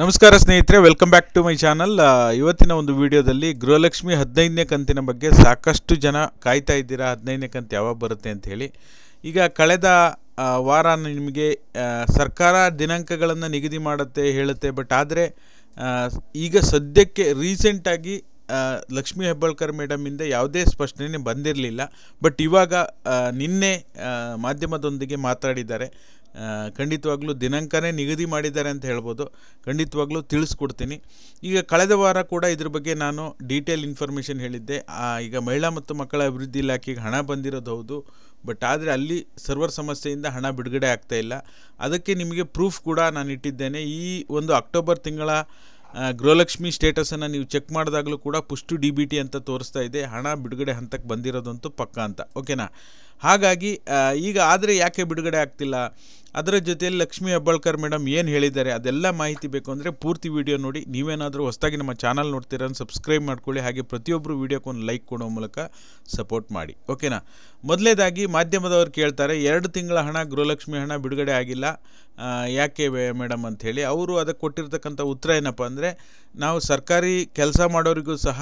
ನಮಸ್ಕಾರ ಸ್ನೇಹಿತರೆ welcome back to my channel ಇವತ್ತಿನ ಒಂದು ವಿಡಿಯೋದಲ್ಲಿ ಗೃಹಲಕ್ಷ್ಮಿ ಹದಿನೈದನೇ ಕಂತಿನ ಬಗ್ಗೆ ಸಾಕಷ್ಟು ಜನ ಕಾಯ್ತಾ ಇದ್ದೀರಾ ಹದಿನೈದನೇ ಕಂತು ಯಾವಾಗ ಬರುತ್ತೆ ಅಂತ ಹೇಳಿ ಈಗ ಕಳೆದ ವಾರ ನಿಮಗೆ ಸರ್ಕಾರ ದಿನಾಂಕಗಳನ್ನು ನಿಗದಿ ಮಾಡುತ್ತೆ ಹೇಳುತ್ತೆ ಬಟ್ ಆದರೆ ಈಗ ಸದ್ಯಕ್ಕೆ ರೀಸೆಂಟಾಗಿ ಲಕ್ಷ್ಮೀ ಹೆಬ್ಬಾಳ್ಕರ್ ಮೇಡಮಿಂದ ಯಾವುದೇ ಸ್ಪಷ್ಟನೆ ಬಂದಿರಲಿಲ್ಲ ಬಟ್ ಇವಾಗ ನಿನ್ನೆ ಮಾಧ್ಯಮದೊಂದಿಗೆ ಮಾತಾಡಿದ್ದಾರೆ ಖಂಡಿತವಾಗ್ಲೂ ದಿನಾಂಕನೇ ನಿಗದಿ ಮಾಡಿದ್ದಾರೆ ಅಂತ ಹೇಳ್ಬೋದು ಖಂಡಿತವಾಗ್ಲೂ ತಿಳಿಸ್ಕೊಡ್ತೀನಿ ಈಗ ಕಳೆದ ವಾರ ಕೂಡ ಇದ್ರ ಬಗ್ಗೆ ನಾನು ಡೀಟೇಲ್ ಇನ್ಫಾರ್ಮೇಷನ್ ಹೇಳಿದ್ದೆ ಈಗ ಮಹಿಳಾ ಮತ್ತು ಮಕ್ಕಳ ಅಭಿವೃದ್ಧಿ ಇಲಾಖೆಗೆ ಹಣ ಬಂದಿರೋದು ಹೌದು ಬಟ್ ಆದರೆ ಅಲ್ಲಿ ಸರ್ವರ್ ಸಮಸ್ಯೆಯಿಂದ ಹಣ ಬಿಡುಗಡೆ ಆಗ್ತಾ ಇಲ್ಲ ಅದಕ್ಕೆ ನಿಮಗೆ ಪ್ರೂಫ್ ಕೂಡ ನಾನು ಇಟ್ಟಿದ್ದೇನೆ ಈ ಒಂದು ಅಕ್ಟೋಬರ್ ತಿಂಗಳ ಗೃಹಲಕ್ಷ್ಮಿ ಸ್ಟೇಟಸನ್ನು ನೀವು ಚೆಕ್ ಮಾಡಿದಾಗಲೂ ಕೂಡ ಪುಷ್ಟು ಡಿ ಬಿ ಟಿ ಅಂತ ತೋರಿಸ್ತಾ ಇದೆ ಹಣ ಬಿಡುಗಡೆ ಹಂತಕ್ಕೆ ಬಂದಿರೋದಂತೂ ಪಕ್ಕ ಅಂತ ಓಕೆನಾ ಹಾಗಾಗಿ ಈಗ ಆದರೆ ಯಾಕೆ ಬಿಡುಗಡೆ ಆಗ್ತಿಲ್ಲ ಅದರ ಜೊತೆಯಲ್ಲಿ ಲಕ್ಷ್ಮೀ ಹೆಬ್ಬಾಳ್ಕರ್ ಮೇಡಮ್ ಏನು ಹೇಳಿದ್ದಾರೆ ಅದೆಲ್ಲ ಮಾಹಿತಿ ಬೇಕು ಅಂದರೆ ಪೂರ್ತಿ ವಿಡಿಯೋ ನೋಡಿ ನೀವೇನಾದರೂ ಹೊಸದಾಗಿ ನಮ್ಮ ಚಾನಲ್ ನೋಡ್ತೀರ ಸಬ್ಸ್ಕ್ರೈಬ್ ಮಾಡ್ಕೊಳ್ಳಿ ಹಾಗೆ ಪ್ರತಿಯೊಬ್ಬರು ವಿಡಿಯೋಕ್ಕೊಂದು ಲೈಕ್ ಕೊಡೋ ಮೂಲಕ ಸಪೋರ್ಟ್ ಮಾಡಿ ಓಕೆನಾ ಮೊದಲೇದಾಗಿ ಮಾಧ್ಯಮದವರು ಕೇಳ್ತಾರೆ ಎರಡು ತಿಂಗಳ ಹಣ ಗೃಹಲಕ್ಷ್ಮಿ ಹಣ ಬಿಡುಗಡೆ ಆಗಿಲ್ಲ ಯಾಕೆ ಮೇಡಮ್ ಅಂಥೇಳಿ ಅವರು ಅದಕ್ಕೆ ಕೊಟ್ಟಿರ್ತಕ್ಕಂಥ ಉತ್ತರ ಏನಪ್ಪ ಅಂದರೆ ನಾವು ಸರ್ಕಾರಿ ಕೆಲಸ ಮಾಡೋರಿಗೂ ಸಹ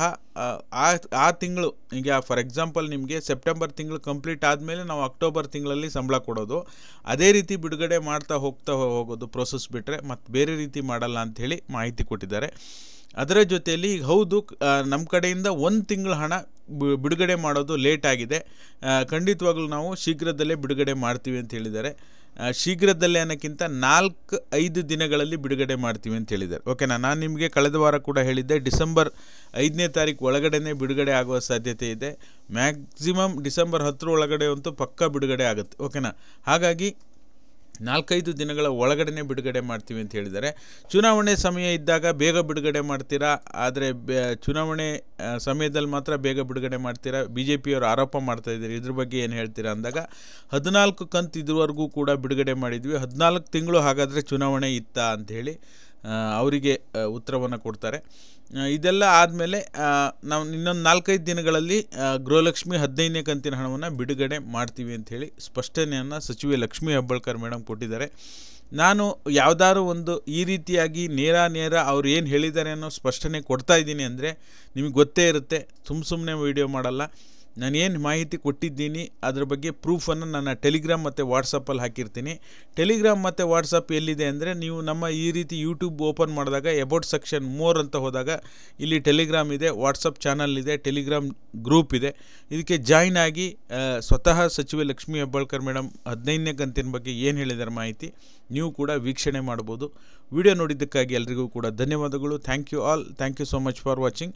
ಆ ಆ ತಿಂಗಳು ಈಗ ಫಾರ್ ಎಕ್ಸಾಂಪಲ್ ನಿಮಗೆ ಸೆಪ್ಟೆಂಬರ್ ತಿಂಗಳು ಕಂಪ್ಲೀಟ್ ಆದ ಮೇಲೆ ನಾವು ಅಕ್ಟೋಬರ್ ತಿಂಗಳಲ್ಲಿ ಸಂಬಳ ಕೊಡೋದು ಅದೇ ರೀತಿ ಬಿಡುಗಡೆ ಮಾಡ್ತಾ ಹೋಗ್ತಾ ಹೋಗೋದು ಪ್ರೋಸೆಸ್ ಬಿಟ್ಟರೆ ಮತ್ತು ಬೇರೆ ರೀತಿ ಮಾಡಲ್ಲ ಅಂಥೇಳಿ ಮಾಹಿತಿ ಕೊಟ್ಟಿದ್ದಾರೆ ಅದರ ಜೊತೆಯಲ್ಲಿ ಈಗ ಹೌದು ನಮ್ಮ ಕಡೆಯಿಂದ ಒಂದು ತಿಂಗಳ ಹಣ ಬಿಡುಗಡೆ ಮಾಡೋದು ಲೇಟ್ ಆಗಿದೆ ಖಂಡಿತವಾಗ್ಲೂ ನಾವು ಶೀಘ್ರದಲ್ಲೇ ಬಿಡುಗಡೆ ಮಾಡ್ತೀವಿ ಅಂತ ಹೇಳಿದ್ದಾರೆ ಶೀಘ್ರದಲ್ಲೇ ಅನ್ನೋಕ್ಕಿಂತ ನಾಲ್ಕು ಐದು ದಿನಗಳಲ್ಲಿ ಬಿಡುಗಡೆ ಮಾಡ್ತೀವಿ ಅಂತ ಹೇಳಿದ್ದಾರೆ ಓಕೆನಾ ನಾನು ನಿಮಗೆ ಕಳೆದ ವಾರ ಕೂಡ ಹೇಳಿದ್ದೆ ಡಿಸೆಂಬರ್ ಐದನೇ ತಾರೀಕು ಒಳಗಡೆನೇ ಬಿಡುಗಡೆ ಆಗುವ ಸಾಧ್ಯತೆ ಇದೆ ಮ್ಯಾಕ್ಸಿಮಮ್ ಡಿಸೆಂಬರ್ ಹತ್ತರ ಒಳಗಡೆ ಅಂತೂ ಪಕ್ಕಾ ಬಿಡುಗಡೆ ಆಗುತ್ತೆ ಓಕೆನಾ ಹಾಗಾಗಿ ನಾಲ್ಕೈದು ದಿನಗಳ ಒಳಗಡೆ ಬಿಡುಗಡೆ ಮಾಡ್ತೀವಿ ಅಂತ ಹೇಳಿದ್ದಾರೆ ಚುನಾವಣೆ ಸಮಯ ಇದ್ದಾಗ ಬೇಗ ಬಿಡುಗಡೆ ಮಾಡ್ತೀರಾ ಆದರೆ ಚುನಾವಣೆ ಸಮಯದಲ್ಲಿ ಮಾತ್ರ ಬೇಗ ಬಿಡುಗಡೆ ಮಾಡ್ತೀರಾ ಬಿ ಜೆ ಪಿಯವರು ಆರೋಪ ಮಾಡ್ತಾ ಇದ್ದೀರಿ ಇದ್ರ ಬಗ್ಗೆ ಏನು ಹೇಳ್ತೀರಾ ಅಂದಾಗ ಹದಿನಾಲ್ಕು ಕಂತು ಇದುವರೆಗೂ ಕೂಡ ಬಿಡುಗಡೆ ಮಾಡಿದ್ವಿ ಹದಿನಾಲ್ಕು ತಿಂಗಳು ಹಾಗಾದರೆ ಚುನಾವಣೆ ಇತ್ತಾ ಅಂಥೇಳಿ ಅವರಿಗೆ ಉತ್ತರವನ್ನು ಕೊಡ್ತಾರೆ ಇದೆಲ್ಲ ಆದಮೇಲೆ ನಾವು ಇನ್ನೊಂದು ನಾಲ್ಕೈದು ದಿನಗಳಲ್ಲಿ ಗೃಹಲಕ್ಷ್ಮಿ ಹದಿನೈದನೇ ಕಂತಿನ ಹಣವನ್ನು ಬಿಡುಗಡೆ ಮಾಡ್ತೀವಿ ಅಂಥೇಳಿ ಸ್ಪಷ್ಟನೆಯನ್ನು ಸಚಿವೆ ಲಕ್ಷ್ಮೀ ಹೆಬ್ಬಾಳ್ಕರ್ ಮೇಡಮ್ ಕೊಟ್ಟಿದ್ದಾರೆ ನಾನು ಯಾವುದಾದ್ರು ಒಂದು ಈ ರೀತಿಯಾಗಿ ನೇರ ನೇರ ಅವ್ರು ಏನು ಹೇಳಿದ್ದಾರೆ ಅನ್ನೋ ಸ್ಪಷ್ಟನೆ ಕೊಡ್ತಾ ಇದ್ದೀನಿ ಅಂದರೆ ನಿಮಗೆ ಗೊತ್ತೇ ಇರುತ್ತೆ ಸುಮ್ಮ ಸುಮ್ಮನೆ ವೀಡಿಯೋ ಮಾಡಲ್ಲ ನಾನೇನು ಮಾಹಿತಿ ಕೊಟ್ಟಿದ್ದೀನಿ ಅದ್ರ ಬಗ್ಗೆ ಪ್ರೂಫನ್ನು ನನ್ನ ಟೆಲಿಗ್ರಾಮ್ ಮತ್ತು ವಾಟ್ಸಪ್ಪಲ್ಲಿ ಹಾಕಿರ್ತೀನಿ ಟೆಲಿಗ್ರಾಮ್ ಮತ್ತು ವಾಟ್ಸಪ್ ಎಲ್ಲಿದೆ ಅಂದರೆ ನೀವು ನಮ್ಮ ಈ ರೀತಿ ಯೂಟ್ಯೂಬ್ ಓಪನ್ ಮಾಡಿದಾಗ ಎಬೌಟ್ ಸೆಕ್ಷನ್ ಮೋರ್ ಅಂತ ಹೋದಾಗ ಇಲ್ಲಿ ಟೆಲಿಗ್ರಾಮ್ ಇದೆ ವಾಟ್ಸಪ್ ಚಾನಲ್ ಇದೆ ಟೆಲಿಗ್ರಾಮ್ ಗ್ರೂಪ್ ಇದೆ ಇದಕ್ಕೆ ಜಾಯ್ನ್ ಆಗಿ ಸ್ವತಃ ಸಚಿವೆ ಲಕ್ಷ್ಮೀ ಹೆಬ್ಬಾಳ್ಕರ್ ಮೇಡಮ್ ಹದಿನೈದನೇ ಕಂತಿನ ಬಗ್ಗೆ ಏನು ಹೇಳಿದ್ದಾರೆ ಮಾಹಿತಿ ನೀವು ಕೂಡ ವೀಕ್ಷಣೆ ಮಾಡ್ಬೋದು ವಿಡಿಯೋ ನೋಡಿದ್ದಕ್ಕಾಗಿ ಎಲ್ರಿಗೂ ಕೂಡ ಧನ್ಯವಾದಗಳು thank you all thank you so much for watching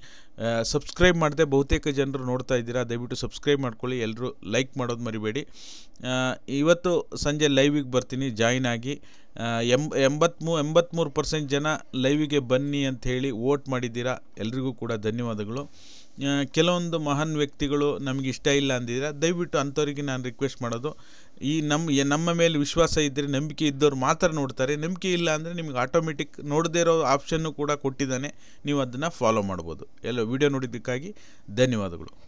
subscribe ಮಾಡದೆ ಬಹುತೇಕ ಜನರು ನೋಡ್ತಾ ಇದ್ದೀರಾ ದಯವಿಟ್ಟು ದಯವಿಟ್ಟು ಸಬ್ಸ್ಕ್ರೈಬ್ ಮಾಡ್ಕೊಳ್ಳಿ ಎಲ್ಲರೂ ಲೈಕ್ ಮಾಡೋದು ಮರಿಬೇಡಿ ಇವತ್ತು ಸಂಜೆ ಲೈವಿಗೆ ಬರ್ತೀನಿ ಜಾಯಿನ್ ಆಗಿ ಎಂ ಎಂಬತ್ಮೂ ಎಂಬತ್ತ್ಮೂರು ಪರ್ಸೆಂಟ್ ಜನ ಲೈವಿಗೆ ಬನ್ನಿ ಅಂತ ಹೇಳಿ ವೋಟ್ ಮಾಡಿದ್ದೀರಾ ಎಲ್ರಿಗೂ ಕೂಡ ಧನ್ಯವಾದಗಳು ಕೆಲವೊಂದು ಮಹಾನ್ ವ್ಯಕ್ತಿಗಳು ನಮಗೆ ಇಷ್ಟ ಇಲ್ಲ ಅಂದಿದ್ದೀರಾ ದಯವಿಟ್ಟು ಅಂಥವ್ರಿಗೆ ನಾನು ರಿಕ್ವೆಸ್ಟ್ ಮಾಡೋದು ಈ ನಮ್ಮ ನಮ್ಮ ಮೇಲೆ ವಿಶ್ವಾಸ ಇದ್ದರೆ ನಂಬಿಕೆ ಇದ್ದವ್ರು ಮಾತ್ರ ನೋಡ್ತಾರೆ ನಂಬಿಕೆ ಇಲ್ಲ ಅಂದರೆ ನಿಮ್ಗೆ ಆಟೋಮೆಟಿಕ್ ನೋಡದೇ ಇರೋ ಆಪ್ಷನ್ನು ಕೂಡ ಕೊಟ್ಟಿದ್ದಾನೆ ನೀವು ಅದನ್ನು ಫಾಲೋ ಮಾಡ್ಬೋದು ಎಲ್ಲ ವಿಡಿಯೋ ನೋಡಿದ್ದಕ್ಕಾಗಿ ಧನ್ಯವಾದಗಳು